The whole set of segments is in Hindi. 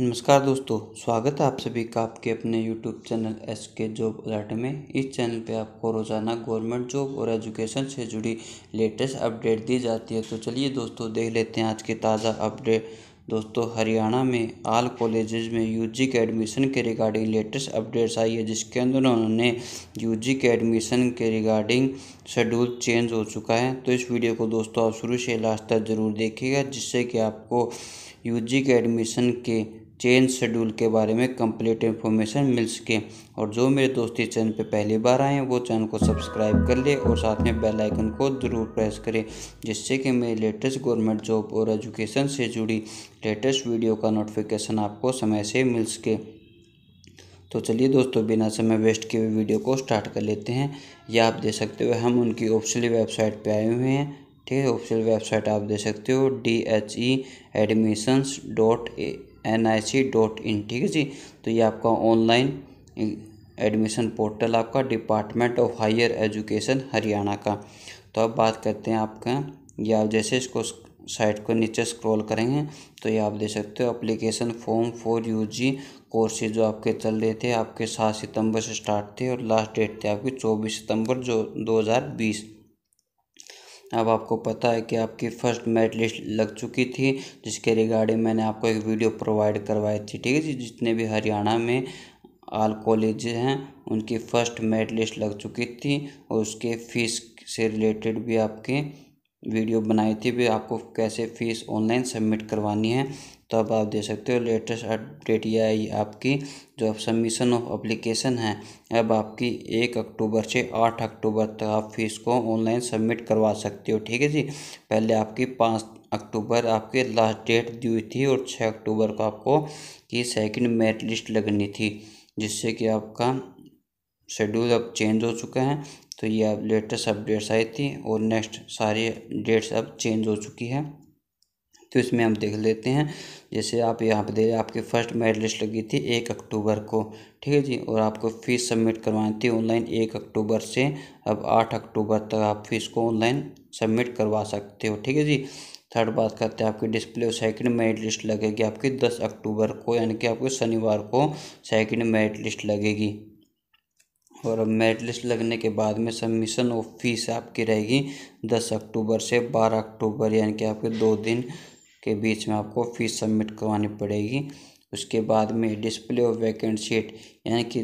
नमस्कार दोस्तों स्वागत है आप सभी का आपके अपने YouTube channel S K job alert में इस चैनल पे आपको रोज़ाना गवर्नमेंट जॉब और एजुकेशन से जुड़ी लेटेस्ट अपडेट दी जाती है तो चलिए दोस्तों देख लेते हैं आज के ताज़ा अपडेट दोस्तों हरियाणा में आल कॉलेजेज में यूजी के एडमिशन के रिगार्डिंग लेटेस्ट अपडेट्स आई है जिसके अंदर उन्होंने यूजी के एडमिशन के रिगार्डिंग शेड्यूल चेंज हो चुका है तो इस वीडियो को दोस्तों आप शुरू से लास्ट तक ज़रूर देखिएगा जिससे कि आपको यूजी के एडमिशन के चेंज शेड्यूल के बारे में कंप्लीट इन्फॉर्मेशन मिल सके और जो मेरे दोस्त इस चैनल पे पहली बार आए हैं वो चैनल को सब्सक्राइब कर ले और साथ में बेल आइकन को ज़रूर प्रेस करें जिससे कि मेरे लेटेस्ट गवर्नमेंट जॉब और एजुकेशन से जुड़ी लेटेस्ट वीडियो का नोटिफिकेशन आपको समय से मिल सके तो चलिए दोस्तों बिना समय वेस्ट किए वीडियो को स्टार्ट कर लेते हैं या आप देख सकते हो हम उनकी ऑफिशियल वेबसाइट पर आए हुए हैं ठीक है ऑफिशियल वेबसाइट आप देख सकते हो D H E admissions dot A N I C dot in ठीक है जी तो ये आपका ऑनलाइन एडमिशन पोर्टल आपका department of higher education Haryana का तो अब बात करते हैं आपका या आप जैसे इसको साइट को नीचे स्क्रॉल करेंगे तो ये आप दे सकते हो application form for U G courses जो आपके चल रहे थे आपके सात सितंबर से स्टार्ट थे और लास्ट डेट थे आपकी चौबीस सितंबर जो दो हज़ार बीस अब आपको पता है कि आपकी फ़र्स्ट मेरिट लिस्ट लग चुकी थी जिसके रिगार्डिंग मैंने आपको एक वीडियो प्रोवाइड करवाई थी ठीक है जी जितने भी हरियाणा में आल कॉलेज हैं उनकी फ़र्स्ट मेरिट लिस्ट लग चुकी थी और उसके फ़ीस से रिलेटेड भी आपके वीडियो बनाई थी भी आपको कैसे फ़ीस ऑनलाइन सबमिट करवानी है तब तो आप दे सकते हो लेटेस्ट अपडेट यह आई आपकी जो आप सबमिशन ऑफ अप्लीकेशन है अब आपकी एक अक्टूबर से आठ अक्टूबर तक आप फीस को ऑनलाइन सबमिट करवा सकते हो ठीक है जी पहले आपकी पाँच अक्टूबर आपके लास्ट डेट दी हुई थी और छः अक्टूबर को आपको की सेकंड मेरिट लिस्ट लगनी थी जिससे कि आपका शेड्यूल अब चेंज हो चुका है तो ये अब लेटेस्ट अपडेट्स आई थी और नेक्स्ट सारी डेट्स अब चेंज हो चुकी है तो इसमें हम देख लेते हैं जैसे आप यहाँ पे दे आपके आपकी फ़र्स्ट मेरिट लिस्ट लगी थी एक अक्टूबर को ठीक है जी और आपको फ़ीस सबमिट करवानी थी ऑनलाइन एक अक्टूबर से अब आठ अक्टूबर तक आप फीस को ऑनलाइन सबमिट करवा सकते हो ठीक है जी थर्ड बात करते हैं आपकी डिस्प्ले और सेकेंड मेरिट लिस्ट लगेगी आपकी दस अक्टूबर को यानी कि आपको शनिवार को सेकेंड मेरिट लिस्ट लगेगी और अब मेरिट लिस्ट लगने के बाद में सबमिशन ऑफ फीस आपकी रहेगी दस अक्टूबर से बारह अक्टूबर यानी कि आपके दो दिन के बीच में आपको फ़ीस सबमिट करवानी पड़ेगी उसके बाद में डिस्प्ले ऑफ वैकेंट सीट यानी कि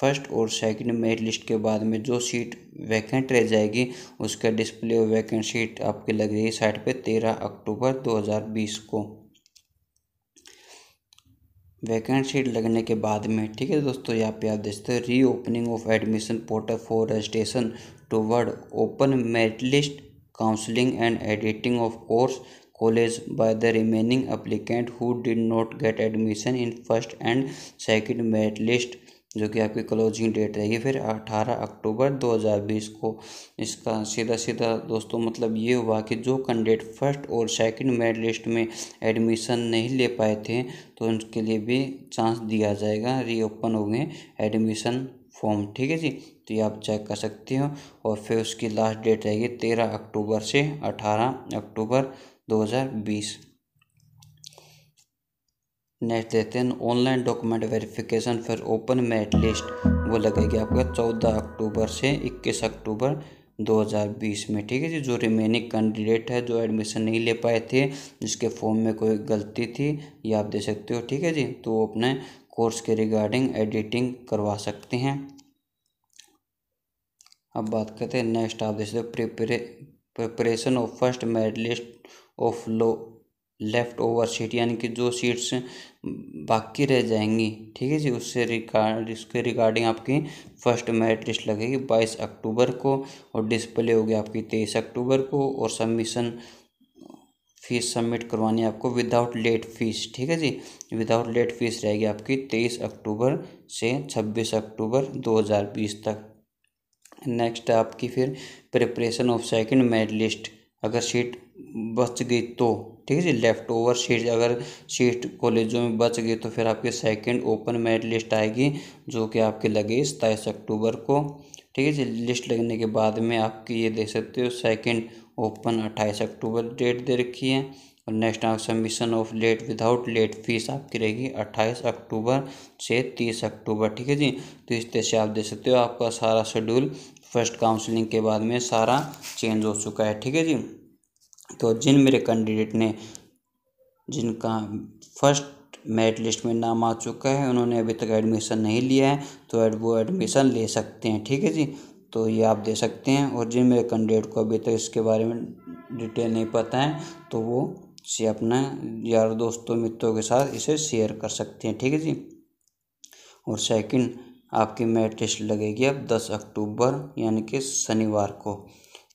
फर्स्ट और सेकंड मेरिट लिस्ट के बाद में जो सीट वैकेंट रह जाएगी उसका डिस्प्ले ऑफ वैकेंट सीट आपकी लग रही है साइट पर तेरह अक्टूबर बीस को वैकेंट सीट लगने के बाद में ठीक है दोस्तों यहाँ पे आप देखते हैं reopening of admission portal for registration toward open merit list counselling and editing of course college by the remaining applicant who did not get admission in first and second merit list जो कि आपकी क्लोजिंग डेट रहेगी फिर 18 अक्टूबर 2020 को इसका सीधा सीधा दोस्तों मतलब ये हुआ कि जो कैंडिडेट फर्स्ट और सेकंड मेरिट लिस्ट में एडमिशन नहीं ले पाए थे तो उनके लिए भी चांस दिया जाएगा रीओपन होंगे एडमिशन फॉर्म ठीक है जी तो ये आप चेक कर सकते हो और फिर उसकी लास्ट डेट रहेगी तेरह अक्टूबर से अठारह अक्टूबर दो हज़ार बीस नेक्स्ट देते हैं ऑनलाइन डॉक्यूमेंट वेरिफिकेशन फिर ओपन मेरिट लिस्ट वो लगेगी आपका चौदह अक्टूबर से इक्कीस अक्टूबर 2020 में ठीक है जी जो रिमेनिंग कैंडिडेट है जो एडमिशन नहीं ले पाए थे जिसके फॉर्म में कोई गलती थी ये आप दे सकते हो ठीक है जी तो वो अपने कोर्स के रिगार्डिंग एडिटिंग करवा सकते हैं अब बात करते हैं नेक्स्ट आप देख सकते preparation of first merit list of लो लेफ्ट ओवर सीट यानी कि जो सीट्स बाकी रह जाएंगी ठीक है जी उससे रिकार्ड इसके रिगार्डिंग आपकी फर्स्ट मेरिट लिस्ट लगेगी बाईस अक्टूबर को और डिस्प्ले होगी आपकी तेईस अक्टूबर को और सबमिशन फीस सबमिट करवानी है आपको विदाउट लेट फीस ठीक है जी विदाउट लेट फीस रहेगी आपकी तेईस अक्टूबर से छब्बीस अक्टूबर दो हज़ार बीस तक नेक्स्ट आपकी फिर preparation of second merit list अगर सीट बच गई तो ठीक है जी लेफ्ट ओवर सीट अगर सीट कॉलेजों में बच गई तो फिर आपके सेकंड ओपन मेरिट लिस्ट आएगी जो कि आपके लगे सताईस अक्टूबर को ठीक है जी लिस्ट लगने के बाद में आपकी ये देख सकते हो सेकंड ओपन अट्ठाईस अक्टूबर डेट दे रखी है और नेक्स्ट आप submission of late without late fees आपकी रहेगी अट्ठाईस अक्टूबर से तीस अक्टूबर ठीक है जी तो इस तरह से आप देख सकते हो आपका सारा शेड्यूल फर्स्ट काउंसलिंग के बाद में सारा चेंज हो चुका है ठीक है जी तो जिन मेरे कैंडिडेट ने जिनका फर्स्ट मेरिट लिस्ट में नाम आ चुका है उन्होंने अभी तक एडमिशन नहीं लिया है तो वो एडमिशन ले सकते हैं ठीक है जी तो ये आप दे सकते हैं और जिन मेरे कैंडिडेट को अभी तक इसके बारे में डिटेल नहीं पता है तो वो से अपना यार दोस्तों मित्रों के साथ इसे शेयर कर सकते हैं ठीक है जी और सेकंड आपकी मेरिट लिस्ट लगेगी अब दस अक्टूबर यानी कि शनिवार को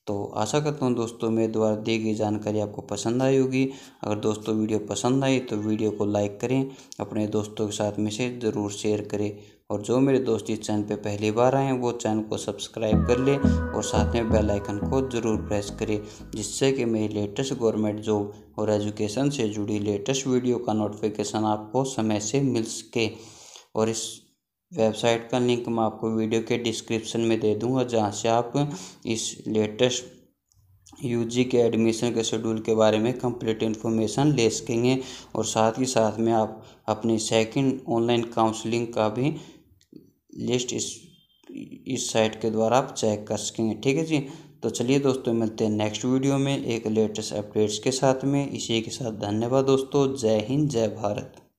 तो आशा करता हूँ दोस्तों मेरे द्वारा दी गई जानकारी आपको पसंद आई होगी अगर दोस्तों वीडियो पसंद आई तो वीडियो को लाइक करें अपने दोस्तों के साथ मैसेज ज़रूर शेयर करें और जो मेरे दोस्त इस चैनल पर पहली बार आए हैं वो चैनल को सब्सक्राइब कर लें और साथ में बेल आइकन को ज़रूर प्रेस करें जिससे कि मेरी लेटेस्ट गवर्नमेंट जॉब और एजुकेशन से जुड़ी लेटेस्ट वीडियो का नोटिफिकेशन आपको समय से मिल सके और इस वेबसाइट का लिंक मैं आपको वीडियो के डिस्क्रिप्शन में दे दूँगा जहाँ से आप इस लेटेस्ट यूजी के एडमिशन के शेड्यूल के बारे में कंप्लीट इन्फॉर्मेशन ले सकेंगे और साथ ही साथ में आप अपनी सेकंड ऑनलाइन काउंसलिंग का भी लिस्ट इस इस साइट के द्वारा आप चेक कर सकेंगे ठीक है जी तो चलिए दोस्तों मिलते हैं नेक्स्ट वीडियो में एक लेटेस्ट अपडेट्स के साथ में इसी के साथ धन्यवाद दोस्तों जय हिंद जय भारत